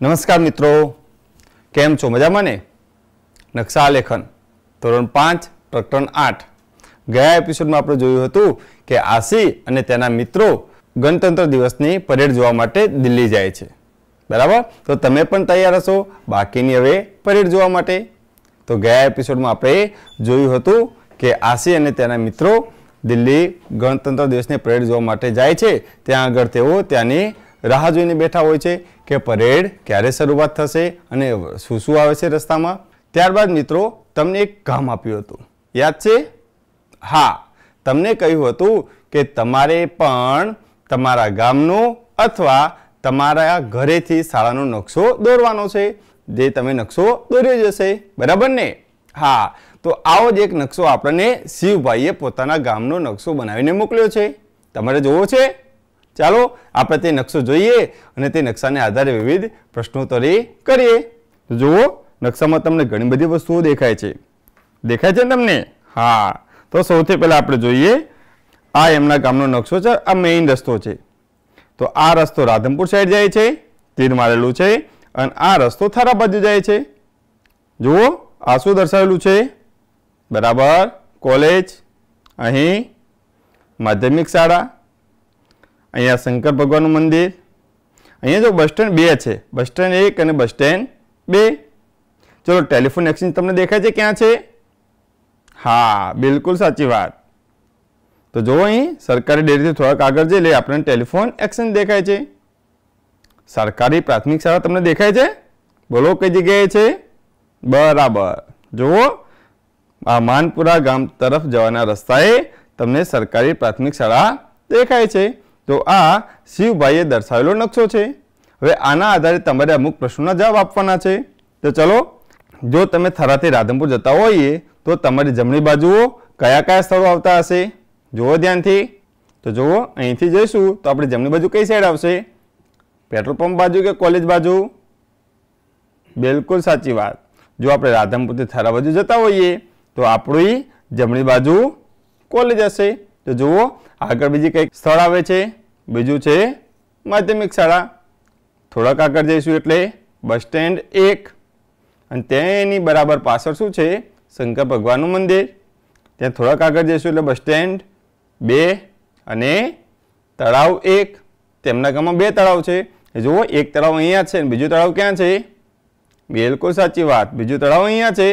નમસ્કાર મિત્રો કેમ છો મજામાં ને નકશા નકશાલેખન ધોરણ પાંચ પ્રકરણ આઠ ગયા એપિસોડમાં આપણે જોયું હતું કે આશી અને તેના મિત્રો ગણતંત્ર દિવસની પરેડ જોવા માટે દિલ્હી જાય છે બરાબર તો તમે પણ તૈયાર હશો બાકીની હવે પરેડ જોવા માટે તો ગયા એપિસોડમાં આપણે જોયું હતું કે આશી અને તેના મિત્રો દિલ્હી ગણતંત્ર દિવસની પરેડ જોવા માટે જાય છે ત્યાં આગળ તેઓ ત્યાંની રાહ જોઈને બેઠા હોય છે કે પરેડ ક્યારે શરૂઆત થશે અને શું શું આવે છે રસ્તામાં ત્યારબાદ મિત્રો તમને એક કામ આપ્યું હતું યાદ છે હા તમને કહ્યું હતું કે તમારે પણ તમારા ગામનો અથવા તમારા ઘરેથી શાળાનો નકશો દોરવાનો છે જે તમે નકશો દોર્યો જશે હશે બરાબર ને હા તો આવો જ એક નકશો આપણને શિવભાઈએ પોતાના ગામનો નકશો બનાવીને મોકલ્યો છે તમારે જોવો છે ચાલો આપણે તે નકશો જોઈએ અને તે નકશાને આધારે વિવિધ પ્રશ્નોત્તરી કરીએ તો જુઓ નકશામાં તમને ઘણી બધી વસ્તુઓ દેખાય છે દેખાય છે ને તમને હા તો સૌથી પહેલાં આપણે જોઈએ આ એમના ગામનો નકશો છે આ મેઇન રસ્તો છે તો આ રસ્તો રાધનપુર સાઈડ જાય છે તીર મારેલું છે અને આ રસ્તો થારા બાજુ જાય છે જુઓ આ શું દર્શાવેલું છે બરાબર કોલેજ અહીં માધ્યમિક શાળા અહીંયા શંકર ભગવાનનું મંદિર અહીંયા જો બસ સ્ટેન્ડ બે છે બસ સ્ટેન્ડ એક અને બસ સ્ટેન્ડ બે ચલો ટેલિફોન એક્સચેન્જ તમને દેખાય છે ક્યાં છે હા બિલકુલ સાચી વાત તો જુઓ અહીં સરકારી ડેરીથી થોડાક આગળ જઈ લે આપણને ટેલિફોન એક્સચેન્જ દેખાય છે સરકારી પ્રાથમિક શાળા તમને દેખાય છે બોલો કઈ જગ્યાએ છે બરાબર જુઓ આ માનપુરા ગામ તરફ જવાના રસ્તાએ તમને સરકારી પ્રાથમિક શાળા દેખાય છે તો આ શિવભાઈએ દર્શાવેલો નકશો છે હવે આના આધારે તમારે અમુક પ્રશ્નોના જવાબ આપવાના છે તો ચલો જો તમે થરાથી રાધનપુર જતા હોઈએ તો તમારી જમણી બાજુઓ કયા કયા સ્થળો આવતા હશે જુઓ ધ્યાનથી તો જુઓ અહીંથી જઈશું તો આપણી જમણી બાજુ કઈ સાઈડ આવશે પેટ્રોલ પંપ બાજુ કે કોલેજ બાજુ બિલકુલ સાચી વાત જો આપણે રાધનપુરથી થરા બાજુ જતા હોઈએ તો આપણી જમણી બાજુ કોલેજ હશે તો જુઓ આગળ બીજી કંઈક સ્થળ આવે છે બીજું છે માધ્યમિક શાળા થોડાક આગળ જઈશું એટલે બસ સ્ટેન્ડ એક અને તેની બરાબર પાછળ શું છે શંકર ભગવાનનું મંદિર ત્યાં થોડાક આગળ જઈશું એટલે બસ સ્ટેન્ડ બે અને તળાવ એક તેમના ગામમાં બે તળાવ છે જુઓ એક તળાવ અહીંયા છે અને બીજું તળાવ ક્યાં છે બિલકુલ સાચી વાત બીજું તળાવ અહીંયા છે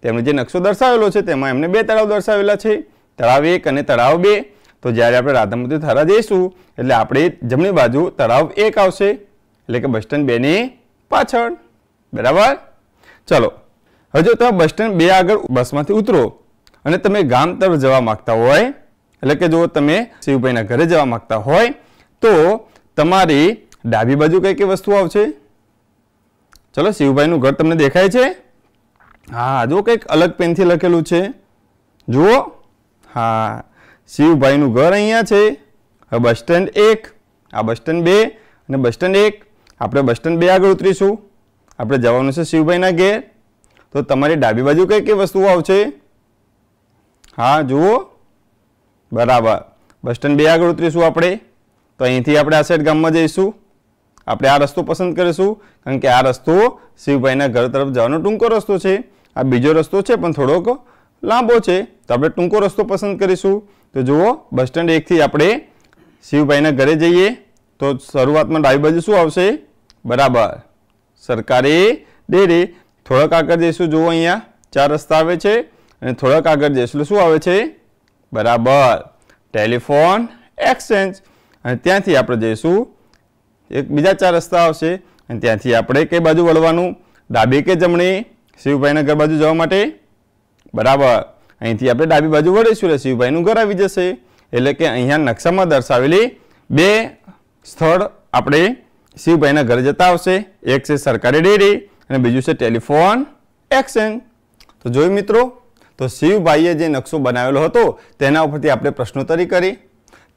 તેમણે જે નકશો દર્શાવેલો છે તેમાં એમને બે તળાવ દર્શાવેલા છે તળાવ એક અને તળાવ બે તો જ્યારે આપણે રાધામતી થરા જઈશું એટલે આપણે જમણી બાજુ તળાવ એક આવશે એટલે કે બસ સ્ટેન્ડ બેની પાછળ બરાબર ચલો હવે જો તમે બસ સ્ટેન્ડ બે આગળ બસમાંથી ઉતરો અને તમે ગામ તરફ જવા માગતા હોય એટલે કે જો તમે શિવભાઈના ઘરે જવા માગતા હોય તો તમારી ડાબી બાજુ કઈ કઈ વસ્તુ આવશે ચલો શિવભાઈનું ઘર તમને દેખાય છે હા જો કંઈક અલગ પેનથી લખેલું છે જુઓ હા શિવભાઈનું ઘર અહીંયા છે હવે બસ સ્ટેન્ડ એક આ બસ સ્ટેન્ડ બે અને બસ સ્ટેન્ડ એક આપણે બસ સ્ટેન્ડ બે આગળ ઉતરીશું આપણે જવાનું છે શિવભાઈના ઘેર તો તમારી ડાબી બાજુ કઈ કઈ વસ્તુઓ આવશે હા જુઓ બરાબર બસ સ્ટેન્ડ બે આગળ ઉતરીશું આપણે તો અહીંથી આપણે આ સાઈડ ગામમાં જઈશું આપણે આ રસ્તો પસંદ કરીશું કારણ કે આ રસ્તો શિવભાઈના ઘર તરફ જવાનો ટૂંકો રસ્તો છે આ બીજો રસ્તો છે પણ થોડોક લાંબો છે તો આપણે ટૂંકો રસ્તો પસંદ કરીશું તો જુઓ બસ સ્ટેન્ડ એકથી આપણે શિવભાઈના ઘરે જઈએ તો શરૂઆતમાં ડાબી બાજુ શું આવશે બરાબર સરકારે ડેરી થોડાક આગળ જઈશું જુઓ અહીંયા ચાર રસ્તા આવે છે અને થોડાક આગળ જઈશું શું આવે છે બરાબર ટેલિફોન એક્સચેન્જ અને ત્યાંથી આપણે જઈશું એક બીજા ચાર રસ્તા આવશે અને ત્યાંથી આપણે કઈ બાજુ વળવાનું ડાબી કે જમણી શિવભાઈના ઘર બાજુ જવા માટે બરાબર અહીંથી આપણે ડાબી બાજુ વળીશું એટલે શિવભાઈનું ઘર આવી જશે એટલે કે અહીંયા નકશામાં દર્શાવેલી બે સ્થળ આપણે શિવભાઈના ઘરે જતા આવશે એક છે સરકારી ડેરી અને બીજું છે ટેલિફોન એક્સચેન્જ તો જોયું મિત્રો તો શિવભાઈએ જે નકશો બનાવેલો હતો તેના ઉપરથી આપણે પ્રશ્નોત્તરી કરી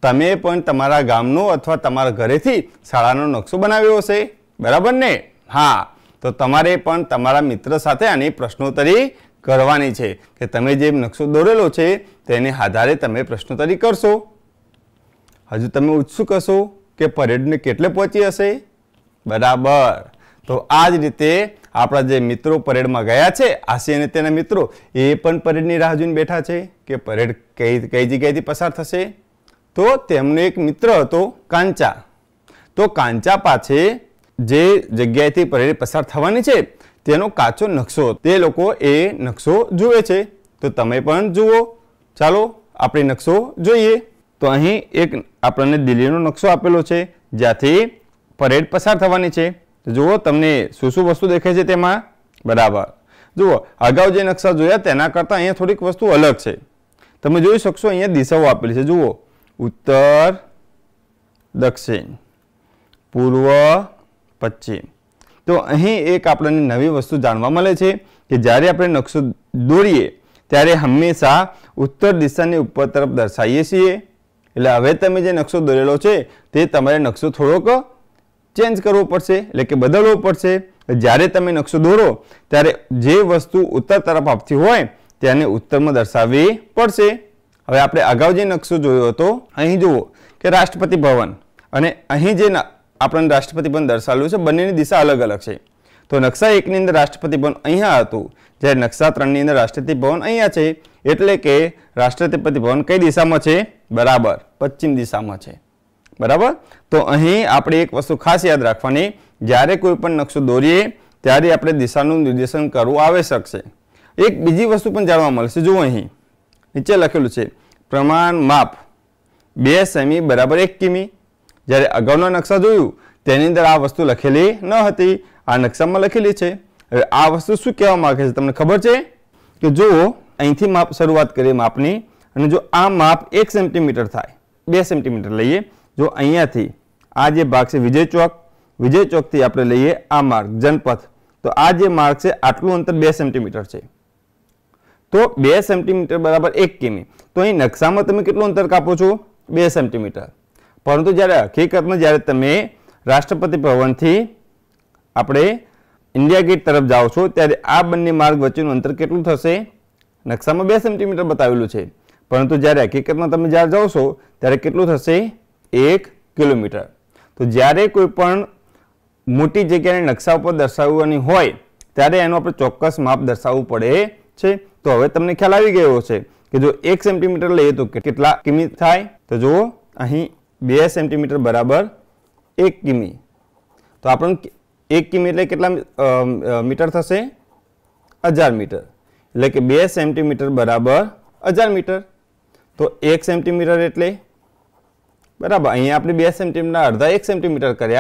તમે પણ તમારા ગામનો અથવા તમારા ઘરેથી શાળાનો નકશો બનાવ્યો હશે બરાબર ને હા તો તમારે પણ તમારા મિત્ર સાથે આની પ્રશ્નોત્તરી કરવાની છે કે તમે જે નકશો દોરેલો છે તેને આધારે તમે પ્રશ્નોત્તરી કરશો હજુ તમે ઉત્સુક હશો કે પરેડને કેટલે પહોંચી હશે બરાબર તો આ જ રીતે આપણા જે મિત્રો પરેડમાં ગયા છે આશી અને તેના મિત્રો એ પણ પરેડની રાહ જોઈને બેઠા છે કે પરેડ કઈ કઈ જગ્યાએથી પસાર થશે તો તેમનો એક મિત્ર હતો કાંચા તો કાંચા પાસે જે જગ્યાએથી પરેડ પસાર થવાની છે તેનો કાચો નકશો તે લોકો એ નકશો જુએ છે તો તમે પણ જુઓ ચાલો આપણે નકશો જોઈએ તો અહીં એક આપણને દિલ્હીનો નકશો આપેલો છે જ્યાંથી પરેડ પસાર થવાની છે જુઓ તમને શું શું વસ્તુ દેખાય છે તેમાં બરાબર જુઓ અગાઉ જે નકશા જોયા તેના કરતાં અહીંયા થોડીક વસ્તુ અલગ છે તમે જોઈ શકશો અહીંયા દિશાઓ આપેલી છે જુઓ ઉત્તર દક્ષિણ પૂર્વ પશ્ચિમ તો અહીં એક આપણને નવી વસ્તુ જાણવા મળે છે કે જ્યારે આપણે નકશો દોરીએ ત્યારે હંમેશા ઉત્તર દિશાની ઉપર તરફ દર્શાવીએ છીએ એટલે હવે તમે જે નકશો દોરેલો છે તે તમારે નકશો થોડોક ચેન્જ કરવો પડશે એટલે કે બદલવો પડશે જ્યારે તમે નકશો દોરો ત્યારે જે વસ્તુ ઉત્તર તરફ આપતી હોય તેને ઉત્તરમાં દર્શાવવી પડશે હવે આપણે અગાઉ જે નકશો જોયો હતો અહીં જુઓ કે રાષ્ટ્રપતિ ભવન અને અહીં જે આપણને રાષ્ટ્રપતિ પણ દર્શાવેલું છે બંનેની દિશા અલગ અલગ છે તો નકશા એકની અંદર રાષ્ટ્રપતિ ભવન અહીંયા હતું જ્યારે નકશા ત્રણની અંદર રાષ્ટ્રપતિ ભવન અહીંયા છે એટલે કે રાષ્ટ્રપતિ ભવન કઈ દિશામાં છે બરાબર પશ્ચિમ દિશામાં છે બરાબર તો અહીં આપણે એક વસ્તુ ખાસ યાદ રાખવાની જ્યારે કોઈ પણ નકશો દોરીએ ત્યારે આપણે દિશાનું નિર્દેશન કરવું આવશ્યક છે એક બીજી વસ્તુ પણ જાણવા મળશે જુઓ અહીં નીચે લખેલું છે પ્રમાણ માપ બે સેમી બરાબર એક કિમી જ્યારે અગાઉના નકશા જોયું તેની અંદર આ વસ્તુ લખેલી ન હતી આ નકશામાં લખેલી છે હવે આ વસ્તુ શું કહેવા માગે છે તમને ખબર છે કે જુઓ અહીંથી માપ શરૂઆત કરીએ માપની અને જો આ માપ એક સેન્ટીમીટર થાય બે સેન્ટીમીટર લઈએ જો અહીંયાથી આ જે ભાગ છે વિજય ચોક વિજય ચોકથી આપણે લઈએ આ માર્ગ જનપથ તો આ જે માર્ગ છે આટલું અંતર બે સેન્ટીમીટર છે તો બે સેન્ટીમીટર બરાબર એક કિમી તો અહીં નકશામાં તમે કેટલું અંતર કાપો છો બે સેન્ટીમીટર પરંતુ જ્યારે હકીકતમાં જ્યારે તમે રાષ્ટ્રપતિ ભવનથી આપણે ઇન્ડિયા ગેટ તરફ જાઓ છો ત્યારે આ બંને માર્ગ વચ્ચેનું અંતર કેટલું થશે નકશામાં બે સેન્ટીમીટર બતાવેલું છે પરંતુ જ્યારે હકીકતમાં તમે જ્યારે જાઓ છો ત્યારે કેટલું થશે એક કિલોમીટર તો જ્યારે કોઈ પણ મોટી જગ્યાને નકશા ઉપર દર્શાવવાની હોય ત્યારે એનું આપણે ચોક્કસ માપ દર્શાવવું પડે છે તો હવે તમને ખ્યાલ આવી ગયો છે કે જો એક સેન્ટીમીટર લઈએ તો કેટલા કિમી થાય તો જુઓ અહીં बे सेंटीमीटर बराबर एक किमी तो आप एक किमी एट के मीटर थे हजार मीटर एट के बे सेंटीमीटर बराबर हजार मीटर तो एक सेंटीमीटर एट्ले बराबर अँ आप बे सेंटीमीटर अर्धा एक सेंटीमीटर कर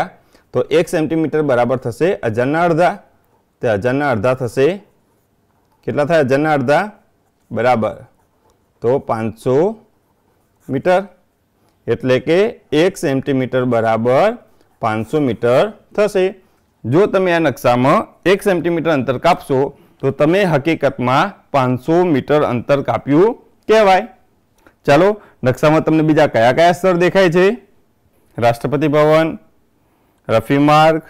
तो एक सेंटीमीटर बराबर थे हजार अर्धा तो हजार अर्धा थे के हजार अर्धा बराबर तो पांच सौ मीटर એટલે કે એક સેન્ટીમીટર બરાબર પાંચસો મીટર થશે જો તમે આ નકશામાં એક સેન્ટીમીટર અંતર કાપશો તો તમે હકીકતમાં પાંચસો મીટર અંતર કાપ્યું કહેવાય ચાલો નકશામાં તમને બીજા કયા કયા સ્તર દેખાય છે રાષ્ટ્રપતિ ભવન રફી માર્ગ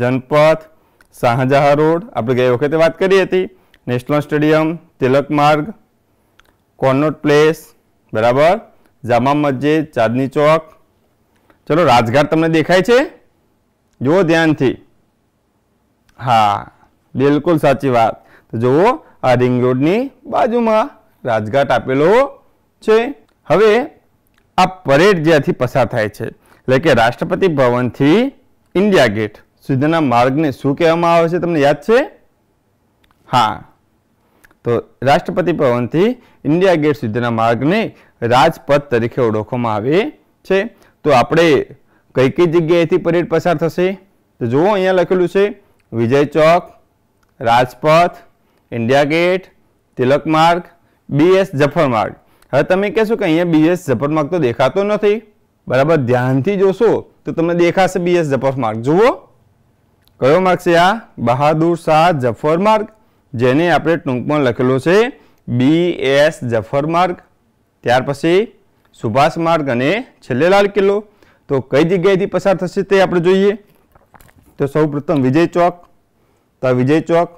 જનપથ શાહજહાં રોડ આપણે ગઈ વખતે વાત કરી હતી નેશનલ સ્ટેડિયમ તિલક માર્ગ કોર્નોટ પ્લેસ બરાબર જામા મસ્જિદ ચાંદની ચોક ચલો રાજઘાટ તમને દેખાય છે જુઓ ધ્યાનથી હા બિલકુલ સાચી વાત તો જુઓ આ રિંગ રોડની બાજુમાં રાજઘાટ આપેલો છે હવે આ પરેડ જ્યાંથી પસાર થાય છે એટલે કે રાષ્ટ્રપતિ ભવનથી ઇન્ડિયા ગેટ સુધીના માર્ગને શું કહેવામાં આવે છે તમને યાદ છે હા તો રાષ્ટ્રપતિ ભવનથી ઇન્ડિયા ગેટ સુધીના માર્ગને રાજપથ તરીકે ઓળખવામાં આવે છે તો આપણે કઈ કઈ જગ્યાએથી પરેડ પસાર થશે તો જુઓ અહીંયા લખેલું છે Vijay Chowk Rajpath India Gate Tilak Marg BS જફર માર્ગ હવે તમે કહેશો કે અહીંયા બીએસ જફર માર્ગ તો દેખાતો નથી બરાબર ધ્યાનથી જોશો તો તમને દેખાશે બીએસ જફર માર્ગ જુઓ કયો માર્ગ છે આ બહાદુર શાહ જફર માર્ગ જેને આપણે ટૂંકમાં લખેલો છે બી એસ જફર માર્ગ ત્યાર પછી સુભાષ માર્ગ અને છેલ્લે લાલ કિલ્લો તો કઈ જગ્યાએથી પસાર થશે તે આપણે જોઈએ તો સૌપ્રથમ વિજય ચોક તો વિજય ચોક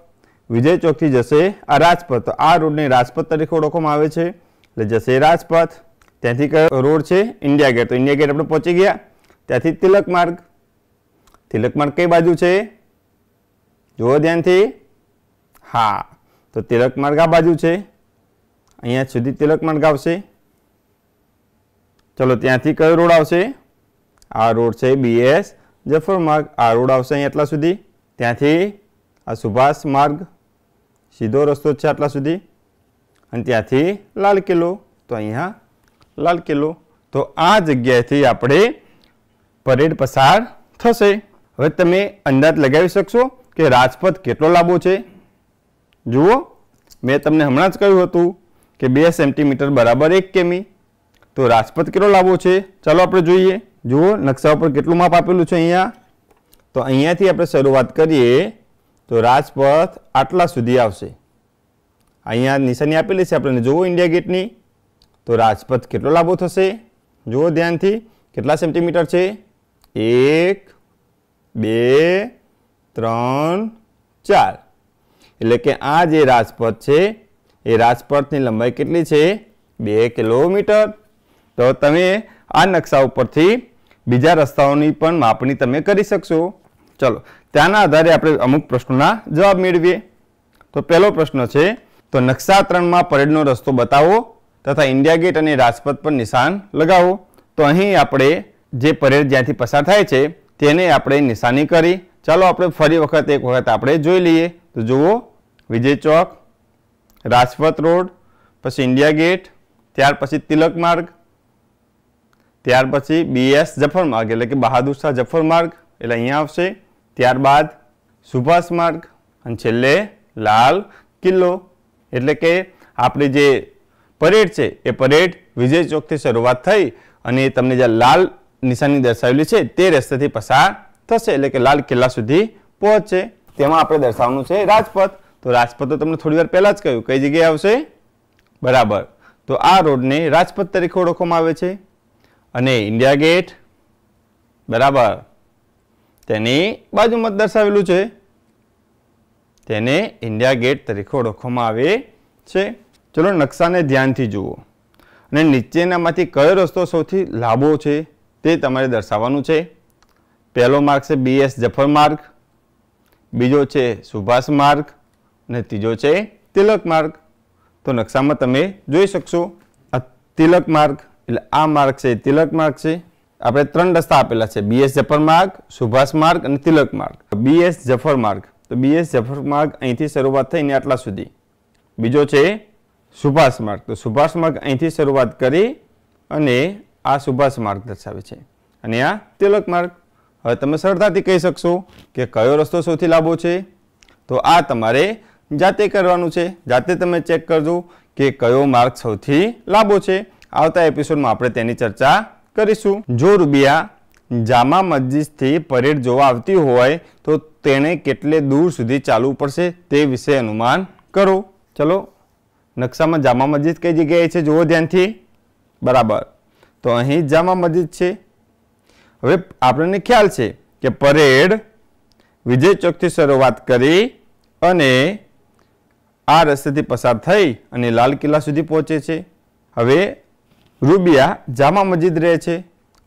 વિજય ચોકથી જશે આ રાજપથ આ રોડને રાજપથ તરીકે ઓળખવામાં આવે છે એટલે જશે રાજપથ ત્યાંથી કયો રોડ છે ઇન્ડિયા ગેટ તો ઇન્ડિયા ગેટ આપણે પહોંચી ગયા ત્યાંથી તિલક માર્ગ તિલક માર્ગ કઈ બાજુ છે જુઓ ધ્યાનથી હા તો તિલક માર્ગ આ બાજુ છે અહીંયા સુધી તિલક માર્ગ આવશે ચલો ત્યાંથી કયો રોડ આવશે આ રોડ છે બીએસ જફર માર્ગ આ રોડ આવશે અહીં એટલા સુધી ત્યાંથી આ સુભાષ માર્ગ સીધો રસ્તો છે આટલા સુધી અને ત્યાંથી લાલ કિલ્લો તો અહીંયા લાલ કિલ્લો તો આ જગ્યાએથી આપણે પરેડ પસાર થશે હવે તમે અંદાજ લગાવી શકશો કે રાજપથ કેટલો લાંબો છે જુઓ મેં તમને હમણાં જ કહ્યું હતું કે બે સેન્ટીમીટર બરાબર એક કેમી તો રાજપથ કેટલો લાંબો છે ચાલો આપણે જોઈએ જુઓ નકશા ઉપર કેટલું માપ આપેલું છે અહીંયા તો અહીંયાથી આપણે શરૂઆત કરીએ તો રાજપથ આટલા સુધી આવશે અહીંયા નિશાની આપેલી છે આપણને જુઓ ઇન્ડિયા ગેટની તો રાજપથ કેટલો લાંબો થશે જુઓ ધ્યાનથી કેટલા સેન્ટીમીટર છે એક બે ત્રણ ચાર એટલે કે આ જે રાજપથ છે એ રાજપથની લંબાઈ કેટલી છે બે કિલોમીટર તો તમે આ નકશા ઉપરથી બીજા રસ્તાઓની પણ માપણી તમે કરી શકશો ચલો ત્યાંના આધારે આપણે અમુક પ્રશ્નોના જવાબ મેળવીએ તો પહેલો પ્રશ્ન છે તો નકશા ત્રણમાં પરેડનો રસ્તો બતાવો તથા ઇન્ડિયા ગેટ અને રાજપથ પર નિશાન લગાવો તો અહીં આપણે જે પરેડ જ્યાંથી પસાર થાય છે તેને આપણે નિશાની કરી ચાલો આપણે ફરી વખત એક વખત આપણે જોઈ લઈએ તો જુઓ વિજય ચોક રાજપથ રોડ પછી ઇન્ડિયા ગેટ ત્યાર પછી તિલક માર્ગ ત્યાર પછી બીએસ જફર માર્ગ એટલે કે બહાદુર શાહ જફર માર્ગ એટલે અહીંયા આવશે ત્યારબાદ સુભાષ માર્ગ અને છેલ્લે લાલ કિલ્લો એટલે કે આપણી જે પરેડ છે એ પરેડ વિજય ચોકથી શરૂઆત થઈ અને તમને જે લાલ નિશાની દર્શાવેલી છે તે રસ્તેથી પસાર થશે એટલે કે લાલ કિલ્લા સુધી પહોંચશે તેમાં આપણે દર્શાવવાનું છે રાજપથ તો રાજપથ તો તમને થોડી વાર પહેલાં જ કહ્યું કઈ જગ્યાએ આવશે બરાબર તો આ રોડને રાજપથ તરીકે ઓળખવામાં આવે છે અને ઇન્ડિયા ગેટ બરાબર તેની બાજુમાં દર્શાવેલું છે તેને ઇન્ડિયા ગેટ તરીકે ઓળખવામાં આવે છે ચલો નકશાને ધ્યાનથી જુઓ અને નીચેનામાંથી કયો રસ્તો સૌથી લાંબો છે તે તમારે દર્શાવવાનું છે પહેલો માર્ગ છે બીએસ જફર માર્ગ બીજો છે સુભાષ માર્ગ અને ત્રીજો છે તિલક માર્ગ તો નકશામાં તમે જોઈ શકશો આ તિલક માર્ગ એટલે આ માર્ગ છે તિલક માર્ગ છે આપણે ત્રણ રસ્તા આપેલા છે બીએસ જફર માર્ગ સુભાષ માર્ગ અને તિલક માર્ગ બીએસ જફર માર્ગ તો બીએસ જફર માર્ગ અહીંથી શરૂઆત થઈને આટલા સુધી બીજો છે સુભાષ માર્ગ તો સુભાષ માર્ગ અહીંથી શરૂઆત કરી અને આ સુભાષ માર્ગ દર્શાવે છે અને આ તિલક માર્ગ હવે તમે સરળતાથી કહી શકશો કે કયો રસ્તો સૌથી લાંબો છે તો આ તમારે જાતે કરવાનું છે જાતે તમે ચેક કરજો કે કયો માર્ક સૌથી લાંબો છે આવતા એપિસોડમાં આપણે તેની ચર્ચા કરીશું જો રૂબિયા જામા મસ્જિદથી પરેડ જોવા આવતી હોય તો તેણે કેટલે દૂર સુધી ચાલવું પડશે તે વિશે અનુમાન કરો ચલો નકશામાં જામા મસ્જિદ કઈ જગ્યાએ છે જુઓ ધ્યાનથી બરાબર તો અહીં જામા મસ્જિદ છે હવે આપણને ખ્યાલ છે કે પરેડ વિજય ચોકથી શરૂઆત કરી અને આ રસ્તેથી પસાર થઈ અને લાલ કિલ્લા સુધી પહોંચે છે હવે રૂબિયા જામા મસ્જિદ રહે છે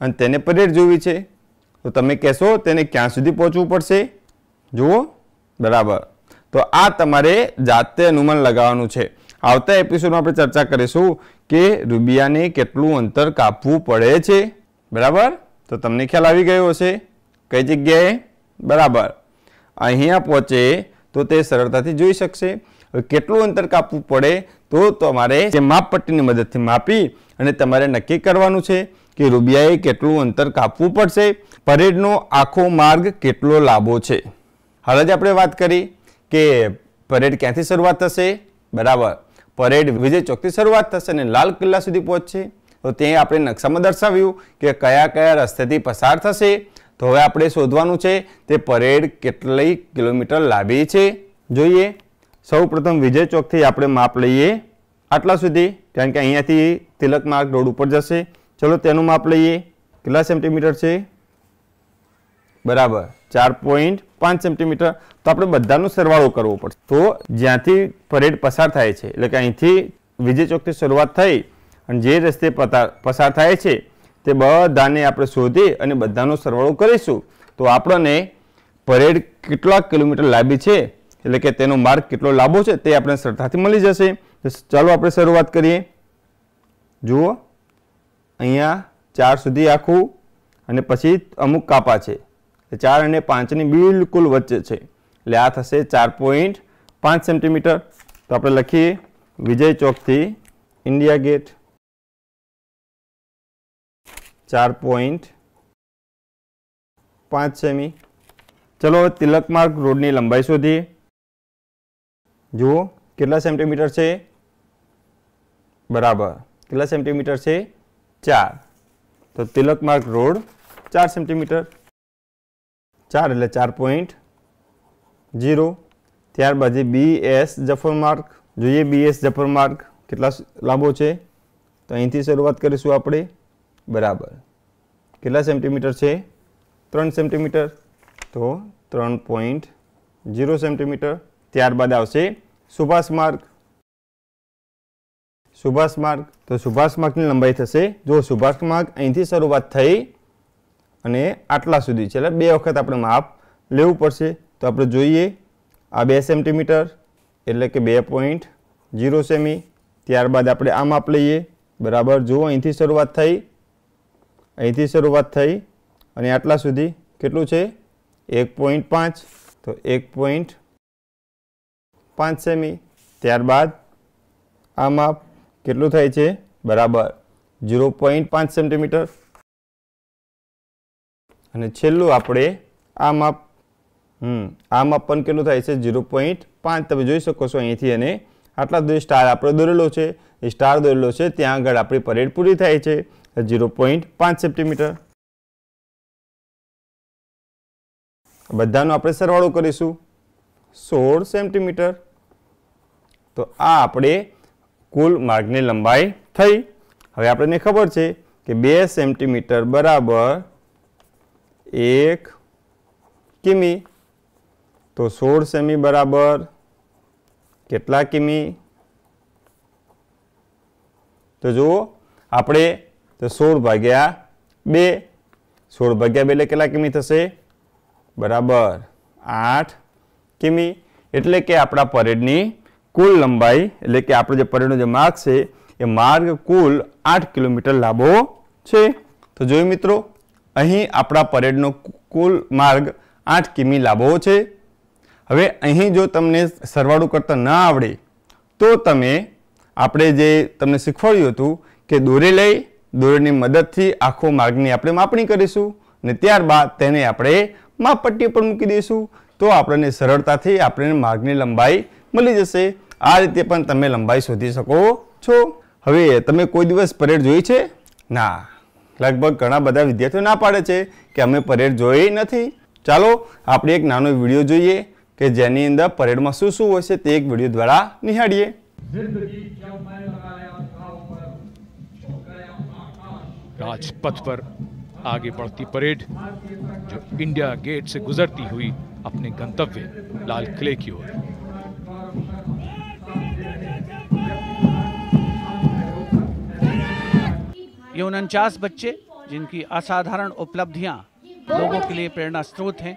અને તેને પરેડ જોવી છે તો તમે કહેશો તેને ક્યાં સુધી પહોંચવું પડશે જુઓ બરાબર તો આ તમારે જાતે અનુમાન લગાવવાનું છે આવતા એપિસોડમાં આપણે ચર્ચા કરીશું કે રૂબિયાને કેટલું અંતર કાપવું પડે છે બરાબર તો તમને ખ્યાલ આવી ગયો હશે કઈ જગ્યાએ બરાબર અહીંયા પહોંચે તો તે સરળતાથી જોઈ શકશે હવે કેટલું અંતર કાપવું પડે તો તમારે જે માપપટ્ટીની મદદથી માપી અને તમારે નક્કી કરવાનું છે કે રૂબિયાએ કેટલું અંતર કાપવું પડશે પરેડનો આખો માર્ગ કેટલો લાંબો છે હાલ જ આપણે વાત કરી કે પરેડ ક્યાંથી શરૂઆત થશે બરાબર પરેડ વિજય ચોકથી શરૂઆત થશે અને લાલ કિલ્લા સુધી પહોંચશે તો તે આપણે નકશામાં દર્શાવ્યું કે કયા કયા રસ્તેથી પસાર થશે તો હવે આપણે શોધવાનું છે તે પરેડ કેટલી કિલોમીટર લાંબી છે જોઈએ સૌપ્રથમ વિજય ચોકથી આપણે માપ લઈએ આટલા સુધી કારણ કે અહીંયાથી તિલક માર્ગ રોડ ઉપર જશે ચલો તેનું માપ લઈએ કેટલા સેન્ટીમીટર છે બરાબર ચાર પોઈન્ટ પાંચ સેન્ટીમીટર તો આપણે બધાનો સરવાળો કરવો પડશે તો જ્યાંથી પરેડ પસાર થાય છે એટલે કે અહીંથી વિજય ચોકથી શરૂઆત થઈ અને જે રસ્તે પસાર થાય છે તે બધાને આપણે શોધી અને બધાનો સરવાળો કરીશું તો આપણને પરેડ કેટલા કિલોમીટર લાંબી છે એટલે કે તેનો માર્ગ કેટલો લાંબો છે તે આપણે સરળતાથી મળી જશે ચાલો આપણે શરૂઆત કરીએ જુઓ અહીંયા ચાર સુધી આખું અને પછી અમુક કાપા છે ચાર અને પાંચની બિલકુલ વચ્ચે છે એટલે આ થશે ચાર પોઈન્ટ પાંચ સેન્ટીમીટર તો આપણે લખીએ વિજય ચોકથી ઇન્ડિયા ગેટ ચાર પોઈન્ટ પાંચ સેમી ચલો તિલક માર્ગ રોડની લંબાઈ શોધીએ જુઓ કેટલા સેન્ટીમીટર છે બરાબર કેટલા સેન્ટીમીટર છે ચાર તો તિલકમાર્ગ રોડ ચાર સેન્ટીમીટર ચાર એટલે ચાર પોઈન્ટ ઝીરો ત્યારબાદ બી એસ જફર માર્ગ જોઈએ બી એસ જફર માર્ગ કેટલા લાંબો છે તો અહીંથી શરૂઆત કરીશું આપણે બરાબર કેટલા સેન્ટીમીટર છે ત્રણ સેન્ટીમીટર તો ત્રણ પોઈન્ટ ઝીરો સેન્ટીમીટર ત્યારબાદ આવશે સુભાષ માર્ગ સુભાષ માર્ગ તો સુભાષ માર્ગની લંબાઈ થશે જો સુભાષ માર્ગ અહીંથી શરૂઆત થઈ અને આટલા સુધી છે બે વખત આપણે માપ લેવું પડશે તો આપણે જોઈએ આ બે સેન્ટીમીટર એટલે કે બે પોઈન્ટ જીરો સેમી ત્યારબાદ આપણે આ માપ લઈએ બરાબર જુઓ અહીંથી શરૂઆત થઈ અહીંથી શરૂઆત થઈ અને આટલા સુધી કેટલું છે એક પોઈન્ટ પાંચ તો એક પોઈન્ટ પાંચ સેમી ત્યારબાદ આ માપ કેટલું થાય છે બરાબર ઝીરો પોઈન્ટ પાંચ સેન્ટીમીટર અને છેલ્લું આપણે આ માપ હમ આ માપ પણ કેટલું થાય છે ઝીરો પોઈન્ટ પાંચ તમે જોઈ શકો છો અહીંથી અને આટલા સુધી સ્ટાર આપણે દોરેલો છે એ સ્ટાર દોરેલો છે ત્યાં આગળ આપણી પરેડ પૂરી થાય છે ઝીરો પોઈન્ટ પાંચ સેન્ટીમીટર બધાનો આપણે સરવાળો કરીશું સોળ સેન્ટીમીટર તો આ આપણે કુલ માર્ગની લંબાઈ થઈ હવે આપણને ખબર છે કે બે સેન્ટીમીટર બરાબર એક કિમી તો સોળ સેમી બરાબર કેટલા કિમી તો જુઓ આપણે તો સોળ ભાગ્યા બે સોળ ભાગ્યા બે એટલે કેટલા કિમી થશે બરાબર આઠ કિમી એટલે કે આપણા પરેડની કુલ લંબાઈ એટલે કે આપણો જે પરેડનો જે માર્ગ છે એ માર્ગ કુલ આઠ કિલોમીટર લાંબો છે તો જોયું મિત્રો અહીં આપણા પરેડનો કુલ માર્ગ આઠ કિમી લાંબો છે હવે અહીં જો તમને સરવાળું કરતા ન આવડે તો તમે આપણે જે તમને શીખવાડ્યું હતું કે દોરી લઈ દોરીની મદદથી આખો માર્ગની આપણે માપણી કરીશું ને ત્યારબાદ તેને આપણે માપપટ્ટી પર મૂકી દઈશું તો આપણને સરળતાથી આપણને માર્ગની લંબાઈ મળી જશે આ રીતે પણ તમે લંબાઈ શોધી શકો છો હવે તમે કોઈ દિવસ પરેડ જોઈ છે ના લગભગ ઘણા બધા વિદ્યાર્થીઓ ના પાડે છે કે અમે પરેડ જોઈ નથી ચાલો આપણે એક નાનો વિડીયો જોઈએ કે જેની અંદર પરેડમાં શું શું હોય છે તે એક વિડીયો દ્વારા નિહાળીએ રાજપથ પર आगे પડતી પરેડ જો ઇન્ડિયા ગેટ से गुजरती हुई अपने गंतव्य लाल किले की ओर ये उनचास बच्चे जिनकी असाधारण उपलब्धियां लोगों के लिए प्रेरणा स्रोत हैं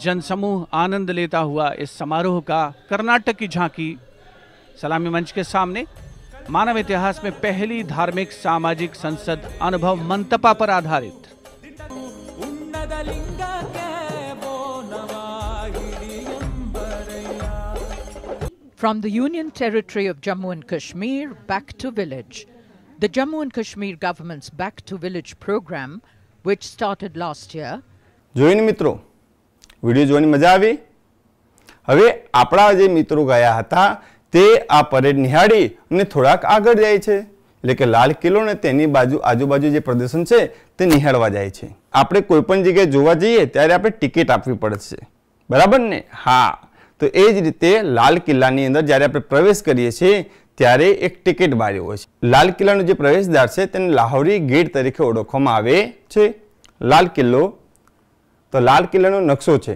जनसमूह आनंद लेता हुआ इस समारोह का कर्नाटक की झांकी सलामी मंच के सामने मानव इतिहास में पहली धार्मिक सामाजिक संसद अनुभव मंतपा पर आधारित From the Union Territory of Jammu and Kashmir back to village. The Jammu and Kashmir government's Back to Village program, which started last year. જોઈને મિત્રો વિડીયો જોવાની મજા આવી હવે આપણા જે મિત્રો ગયા હતા તે આ પરેડ નિહાળી અને થોડાક આગળ જાય છે એટલે કે લાલ કિલ્લો ને તેની બાજુ આજુબાજુ જે પ્રદર્શન છે તે નિહાળવા જાય છે આપણે કોઈ પણ જગ્યાએ જોવા જઈએ ત્યારે આપણે ટિકિટ આપવી પડશે બરાબર ને હા તો એ જ રીતે લાલ કિલ્લાની અંદર જ્યારે આપણે પ્રવેશ કરીએ છીએ ત્યારે એક ટિકિટ બારી હોય છે લાલ કિલ્લાનો જે પ્રવેશદ્વાર છે તેને લાહોરી ગેટ તરીકે ઓળખવામાં આવે છે લાલ કિલ્લો તો લાલ કિલ્લાનો નકશો છે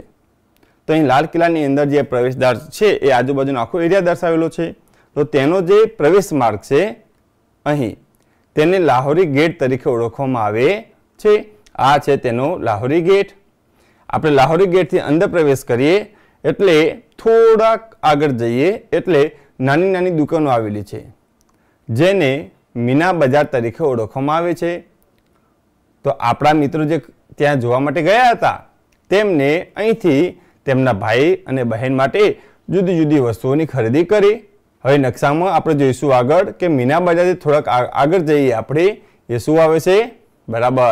તો અહીં લાલ કિલ્લાની અંદર જે પ્રવેશદ્વાર છે એ આજુબાજુનો આખો એરિયા દર્શાવેલો છે તો તેનો જે પ્રવેશ માર્ગ છે અહીં તેને લાહોરી ગેટ તરીકે ઓળખવામાં આવે છે આ છે તેનો લાહોરી ગેટ આપણે લાહોરી ગેટથી અંદર પ્રવેશ કરીએ એટલે થોડાક આગળ જઈએ એટલે નાની નાની દુકાનો આવેલી છે જેને મીના બજાર તરીકે ઓળખવામાં આવે છે તો આપણા મિત્રો જે ત્યાં જોવા માટે ગયા હતા તેમને અહીંથી તેમના ભાઈ અને બહેન માટે જુદી જુદી વસ્તુઓની ખરીદી કરી હવે નકશામાં આપણે જોઈશું આગળ કે મીના બજારથી થોડાક આગળ જઈએ આપણે એ શું આવે છે બરાબર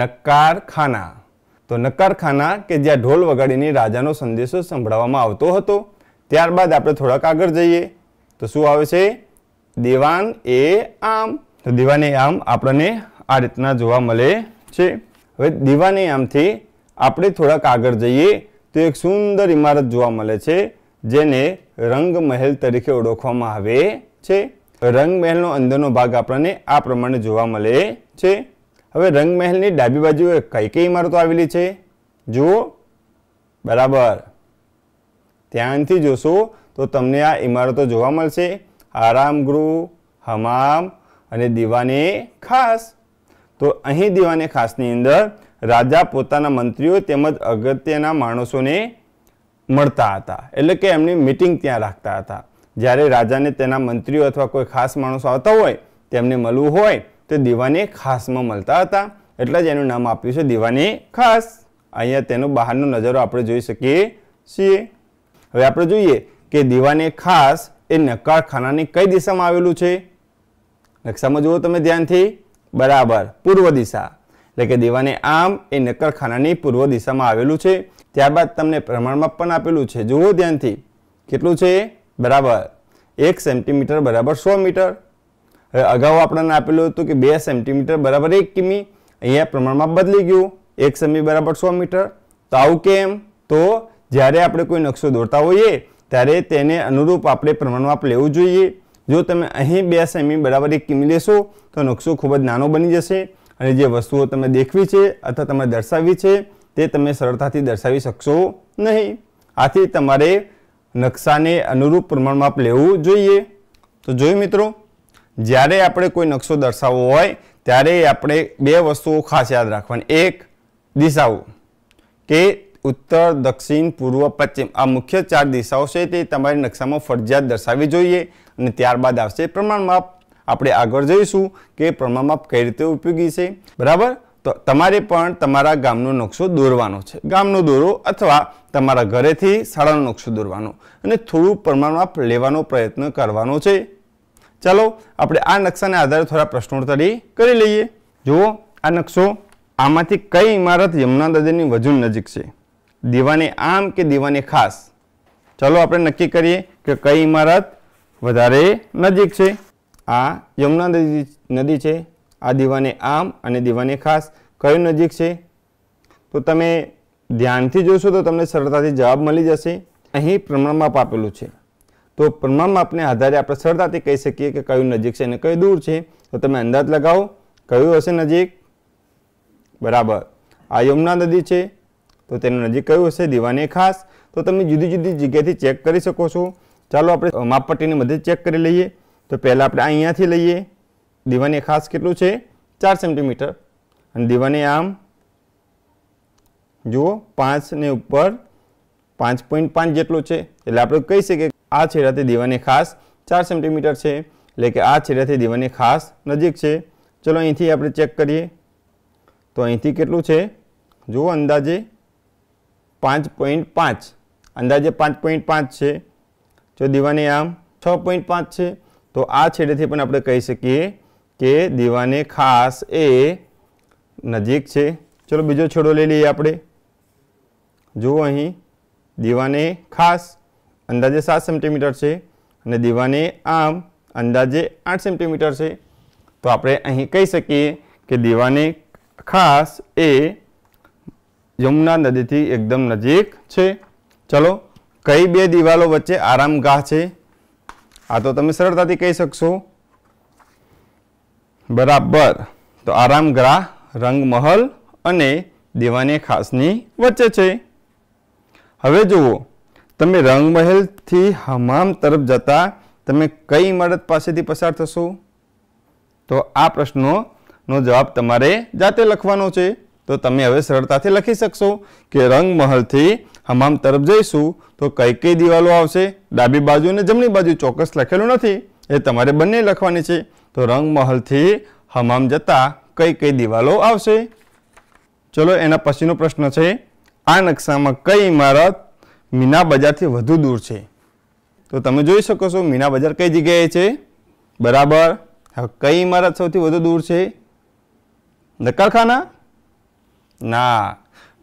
નક્કારખાના તો નક્કારખાના કે જ્યાં ઢોલ વગાડીને રાજાનો સંદેશો સંભળાવવામાં આવતો હતો ત્યારબાદ આપણે થોડાક આગળ જઈએ તો શું આવે છે દેવાન એ આમ તો દેવાને આમ આપણને આ રીતના જોવા મળે છે હવે દેવાને આમથી આપણે થોડાક આગળ જઈએ તો એક સુંદર ઇમારત જોવા મળે છે જેને રંગમહેલ તરીકે ઓળખવામાં આવે છે રંગમહેલનો અંદરનો ભાગ આપણને આ પ્રમાણે જોવા મળે છે હવે રંગમહેલની ડાબી બાજુએ કઈ કઈ ઇમારતો આવેલી છે જુઓ બરાબર ત્યાંથી જોશો તો તમને આ ઇમારતો જોવા મળશે આરામગૃહ હમામ અને દીવાને ખાસ તો અહીં દીવાને ખાસની અંદર રાજા પોતાના મંત્રીઓ તેમજ અગત્યના માણસોને મળતા હતા એટલે કે એમની મિટિંગ ત્યાં રાખતા હતા જ્યારે રાજાને તેના મંત્રીઓ અથવા કોઈ ખાસ માણસો આવતા હોય તેમને મળવું હોય તો દીવાને ખાસમાં મળતા હતા એટલે જ એનું નામ આપ્યું છે દીવાને ખાસ અહીંયા તેનો બહારનો નજારો આપણે જોઈ શકીએ છીએ હવે આપણે જોઈએ કે દીવાને ખાસ એ નકારખાનાની કઈ દિશામાં આવેલું છે નકશામાં જુઓ તમે ધ્યાનથી બરાબર પૂર્વ દિશા એટલે કે દીવાને આમ એ નક્કળ પૂર્વ દિશામાં આવેલું છે ત્યારબાદ તમને પ્રમાણમાં પણ આપેલું છે જુઓ ધ્યાનથી કેટલું છે બરાબર એક સેન્ટીમીટર બરાબર સો મીટર હવે અગાઉ આપણને આપેલું હતું કે બે સેન્ટીમીટર બરાબર એક કિમી અહીંયા પ્રમાણમાં બદલી ગયું એક સેમી બરાબર સો મીટર તો આવું કેમ તો જ્યારે આપણે કોઈ નકશો દોરતા હોઈએ ત્યારે તેને અનુરૂપ આપણે પ્રમાણમાપ લેવું જોઈએ જો તમે અહીં બે સેમી બરાબર એક કિમી લેશો તો નકશો ખૂબ જ નાનો બની જશે અને જે વસ્તુઓ તમે દેખવી છે અથવા તમે દર્શાવી છે તે તમે સરળતાથી દર્શાવી શકશો નહીં આથી તમારે નકશાને અનુરૂપ પ્રમાણમાપ લેવું જોઈએ તો જોયું મિત્રો જ્યારે આપણે કોઈ નકશો દર્શાવવો હોય ત્યારે આપણે બે વસ્તુઓ ખાસ યાદ રાખવાની એક દિશાઓ કે ઉત્તર દક્ષિણ પૂર્વ પશ્ચિમ આ મુખ્ય ચાર દિશાઓ છે તે તમારી નકશામાં ફરજિયાત દર્શાવવી જોઈએ અને ત્યારબાદ આવશે પ્રમાણ માપ આપણે આગળ જઈશું કે પ્રમાણમાપ કઈ રીતે ઉપયોગી છે બરાબર તો તમારે પણ તમારા ગામનો નકશો દોરવાનો છે ગામનો દોરો અથવા તમારા ઘરેથી શાળાનો નકશો દોરવાનો અને થોડું પ્રમાણમાં લેવાનો પ્રયત્ન કરવાનો છે ચાલો આપણે આ નકશાને આધારે થોડા પ્રશ્નોત્તરી કરી લઈએ જુઓ આ નકશો આમાંથી કઈ ઇમારત યમુના દાદાની વજુ નજીક છે દીવાને આમ કે દીવાને ખાસ ચલો આપણે નક્કી કરીએ કે કઈ ઇમારત વધારે નજીક છે આ યમુના નદી નદી છે આ દીવાને આમ અને દીવાને ખાસ કયું નજીક છે તો તમે ધ્યાનથી જોશો તો તમને સરળતાથી જવાબ મળી જશે અહીં પ્રમાણ માપ આપેલું છે તો પ્રમાણ માપને આધારે આપણે સરળતાથી કહી શકીએ કે કયું નજીક છે અને કયું દૂર છે તો તમે અંદાજ લગાવો કયું હશે નજીક બરાબર આ યમુના નદી છે તો તેનું નજીક કયું છે દિવાને ખાસ તો તમે જુદી જુદી જગ્યાથી ચેક કરી શકો છો ચાલો આપણે માપપટ્ટીની મદદથી ચેક કરી લઈએ તો પહેલા આપણે અહીંયાથી લઈએ દિવાને ખાસ કેટલું છે 4 સેન્ટીમીટર અને દિવાને આમ જુઓ 5 ને ઉપર 5.5 જેટલું છે એટલે આપણે કહી શકે આ છેરાતે દિવાને ખાસ 4 સેન્ટીમીટર છે એટલે કે આ છેરાતે દિવાને ખાસ નજીક છે ચલો અહીંથી આપણે ચેક કરીએ તો અહીંથી કેટલું છે જુઓ અંદાજે 5.5 અંદાજે 5.5 છે જો દીવાને આમ 6.5 છે તો આ છેડેથી આપણે આપણે કહી સકીએ કે દીવાને ખાસ એ નજીક છે ચલો બીજો છેડો લઈ લઈએ આપણે જો અહીં દીવાને ખાસ અંદાજે 7 સેમીમીટર છે અને દીવાને આમ અંદાજે 8 સેમીમીટર છે તો આપણે અહીં કહી સકીએ કે દીવાને ખાસ એ યમુના નદીથી એકદમ નજીક છે ચલો કઈ બે દિવાલો વચ્ચે આરામગાહ છે આ તો તમે સરળતાથી કહી શકશો બરાબર તો આરામગાહ રંગમહલ અને દેવાને ખાસની વચ્ચે છે હવે જુઓ તમે રંગમહેલથી હમામ તરફ જતા તમે કઈ ઇમારત પાસેથી પસાર થશો તો આ પ્રશ્નોનો જવાબ તમારે જાતે લખવાનો છે તો તમે હવે સરળતાથી લખી શકશો કે રંગમહેલ થી હмам તરફ જઈશું તો કઈ કઈ દિવાલો આવશે ડાબી બાજુ અને જમણી બાજુ ચોકસ લખેલું નથી એ તમારે બંને લખવાની છે તો રંગમહેલ થી હмам જતાં કઈ કઈ દિવાલો આવશે ચલો એના પછીનો પ્રશ્ન છે આ નકશામાં કઈ ઈમારત મીના બજાર થી વધુ દૂર છે તો તમે જોઈ શકો છો મીના બજાર કઈ જગ્યાએ છે બરાબર કઈ ઈમારત સૌથી વધુ દૂર છે નકળખાના ના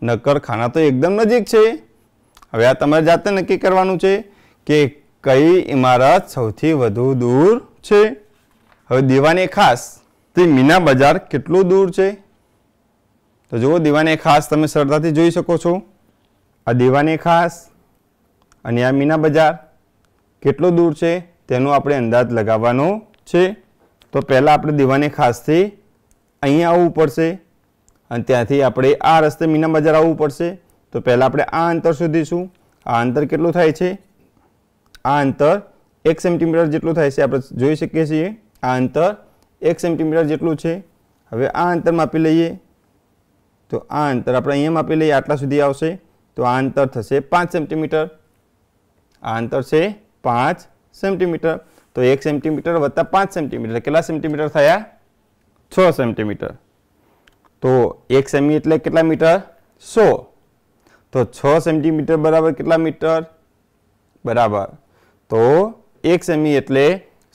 નક્કર ખાના તો એકદમ નજીક છે હવે આ તમારે જાતે નક્કી કરવાનું છે કે કઈ ઇમારત સૌથી વધુ દૂર છે હવે દીવાની ખાસ તે મીના બજાર કેટલું દૂર છે તો જુઓ દીવાની ખાસ તમે સરળતાથી જોઈ શકો છો આ દીવાની ખાસ અને આ મીના બજાર કેટલું દૂર છે તેનો આપણે અંદાજ લગાવવાનો છે તો પહેલાં આપણે દીવાની ખાસથી અહીંયા આવવું પડશે અને ત્યાંથી આપણે આ રસ્તે મીના બજાર આવવું પડશે તો પહેલાં આપણે આ અંતર શોધીશું આ અંતર કેટલું થાય છે આ અંતર એક સેન્ટીમીટર જેટલું થાય છે આપણે જોઈ શકીએ છીએ આ અંતર એક સેન્ટીમીટર જેટલું છે હવે આ અંતર માપી લઈએ તો આ અંતર આપણે અહીંયા માપી લઈએ આટલા સુધી આવશે તો આ અંતર થશે પાંચ સેન્ટીમીટર આ અંતર છે પાંચ સેન્ટીમીટર તો એક સેન્ટીમીટર વત્તા પાંચ સેન્ટીમીટર કેટલા સેન્ટીમીટર થયા છ સેન્ટીમીટર તો એક સેમી એટલે કેટલા મીટર સો તો છ સેન્ટીમીટર બરાબર કેટલા મીટર બરાબર તો એક સેમી એટલે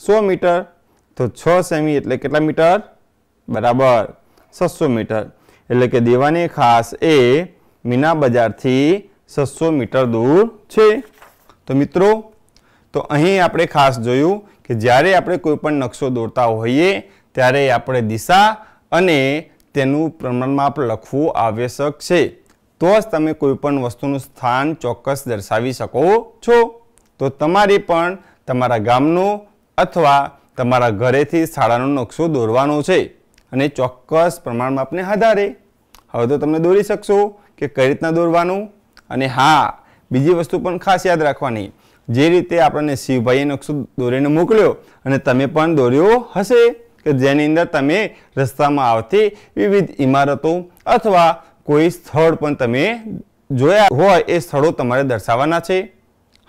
સો મીટર તો છ સેમી એટલે કેટલા મીટર બરાબર છસો મીટર એટલે કે દેવાની ખાસ એ મીના બજારથી છસો મીટર દૂર છે તો મિત્રો તો અહીં આપણે ખાસ જોયું કે જ્યારે આપણે કોઈપણ નકશો દોરતા હોઈએ ત્યારે આપણે દિશા અને તેનું પ્રમાણમાં લખવું આવશ્યક છે તો જ તમે કોઈપણ વસ્તુનું સ્થાન ચોક્કસ દર્શાવી શકો છો તો તમારે પણ તમારા ગામનો અથવા તમારા ઘરેથી શાળાનો નકશો દોરવાનો છે અને ચોક્કસ પ્રમાણ માપને આધારે હવે તો તમે દોરી શકશો કે કઈ રીતના દોરવાનું અને હા બીજી વસ્તુ પણ ખાસ યાદ રાખવાની જે રીતે આપણને શિવભાઈએ નકશો દોરીને મોકલ્યો અને તમે પણ દોર્યો હશે કે જેની અંદર તમે રસ્તામાં આવતી વિવિધ ઇમારતો અથવા કોઈ સ્થળ પણ તમે જોયા હોય એ સ્થળો તમારે દર્શાવવાના છે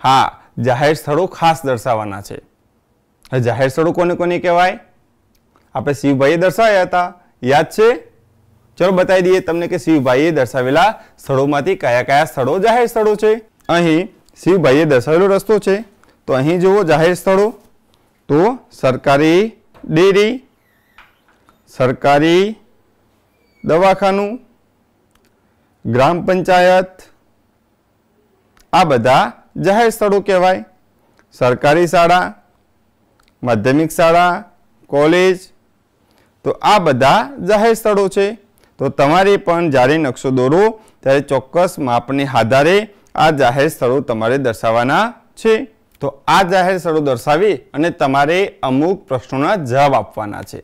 હા જાહેર સ્થળો ખાસ દર્શાવવાના છે જાહેર સ્થળો કોને કોને કહેવાય આપણે શિવભાઈએ દર્શાવ્યા હતા યાદ છે ચલો બતાવી દઈએ તમને કે શિવભાઈએ દર્શાવેલા સ્થળોમાંથી કયા કયા સ્થળો જાહેર સ્થળો છે અહીં શિવભાઈએ દર્શાવેલો રસ્તો છે તો અહીં જુઓ જાહેર સ્થળો તો સરકારી ડેરી સરકારી દવાખાનું ગ્રામ પંચાયત આ બધા જાહેર સ્થળો કહેવાય સરકારી શાળા માધ્યમિક શાળા કોલેજ તો આ બધા જાહેર સ્થળો છે તો તમારે પણ જ્યારે નકશો દોરો ત્યારે ચોક્કસ માપને આધારે આ જાહેર સ્થળો તમારે દર્શાવવાના છે તો આ જાહેર સ્થળો દર્શાવી અને તમારે અમુક પ્રશ્નોના જવાબ આપવાના છે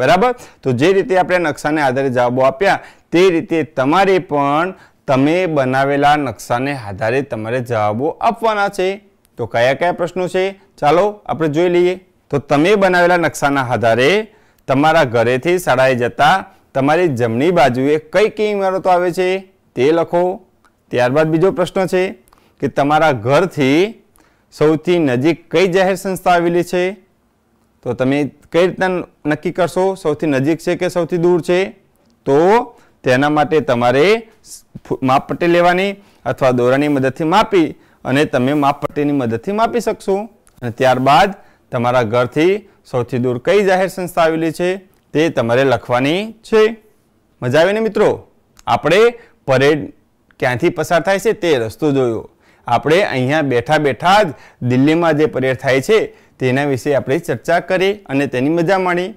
બરાબર તો જે રીતે આપણે નકશાને આધારે જવાબો આપ્યા તે રીતે તમારે પણ તમે બનાવેલા નકશાને આધારે તમારે જવાબો આપવાના છે તો કયા કયા પ્રશ્નો છે ચાલો આપણે જોઈ લઈએ તો તમે બનાવેલા નકશાના આધારે તમારા ઘરેથી શાળાએ જતા તમારી જમણી બાજુએ કઈ કઈ ઇમારતો આવે છે તે લખો ત્યારબાદ બીજો પ્રશ્ન છે કે તમારા ઘરથી સૌથી નજીક કઈ જાહેર સંસ્થા આવેલી છે તો તમે કઈ રીતના નક્કી કરશો સૌથી નજીક છે કે સૌથી દૂર છે તો તેના માટે તમારે માપપટ્ટી લેવાની અથવા દોરાની મદદથી માપી અને તમે માપપટ્ટીની મદદથી માપી શકશો અને ત્યારબાદ તમારા ઘરથી સૌથી દૂર કઈ જાહેર સંસ્થા આવેલી છે તે તમારે લખવાની છે મજા આવે ને મિત્રો આપણે પરેડ ક્યાંથી પસાર થાય છે તે રસ્તો જોયો આપણે અહીંયા બેઠા બેઠા જ દિલ્હીમાં જે પરેડ થાય છે તેના વિશે આપણે ચર્ચા કરી અને તેની મજા માણી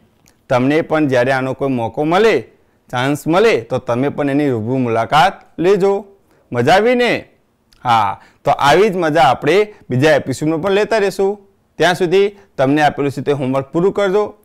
તમને પણ જ્યારે આનો કોઈ મોકો મળે ચાન્સ મળે તો તમે પણ એની રૂબરૂ મુલાકાત લેજો મજા આવીને હા તો આવી જ મજા આપણે બીજા એપિસોડમાં પણ લેતા રહીશું ત્યાં સુધી તમને આપેલું છે તે હોમવર્ક પૂરું કરજો